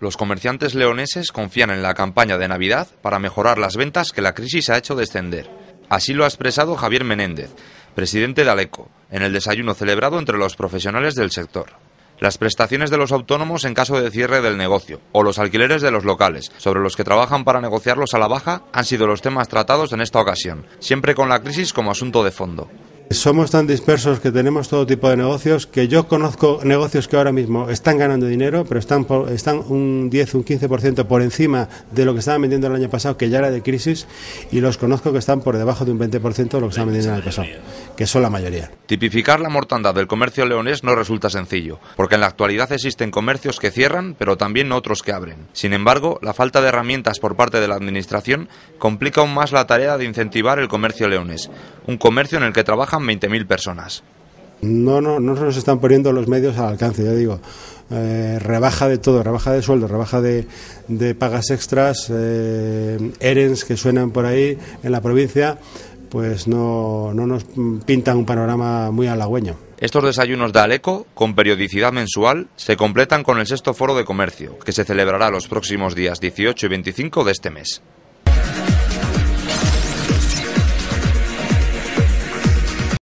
Los comerciantes leoneses confían en la campaña de Navidad para mejorar las ventas que la crisis ha hecho descender. Así lo ha expresado Javier Menéndez, presidente de Aleco, en el desayuno celebrado entre los profesionales del sector. Las prestaciones de los autónomos en caso de cierre del negocio o los alquileres de los locales, sobre los que trabajan para negociarlos a la baja, han sido los temas tratados en esta ocasión, siempre con la crisis como asunto de fondo. Somos tan dispersos que tenemos todo tipo de negocios que yo conozco negocios que ahora mismo están ganando dinero, pero están, por, están un 10, un 15% por encima de lo que estaban vendiendo el año pasado, que ya era de crisis, y los conozco que están por debajo de un 20% de lo que estaban vendiendo el año pasado, que son la mayoría. Tipificar la mortandad del comercio leonés no resulta sencillo, porque en la actualidad existen comercios que cierran, pero también otros que abren. Sin embargo, la falta de herramientas por parte de la Administración complica aún más la tarea de incentivar el comercio leonés, un comercio en el que trabajan 20.000 personas. No, no, no nos están poniendo los medios al alcance, ya digo. Eh, rebaja de todo, rebaja de sueldo, rebaja de, pagas extras, eh, ERENs que suenan por ahí en la provincia, pues no, no nos pintan un panorama muy halagüeño. Estos desayunos de Aleco, con periodicidad mensual, se completan con el sexto foro de comercio, que se celebrará los próximos días 18 y 25 de este mes.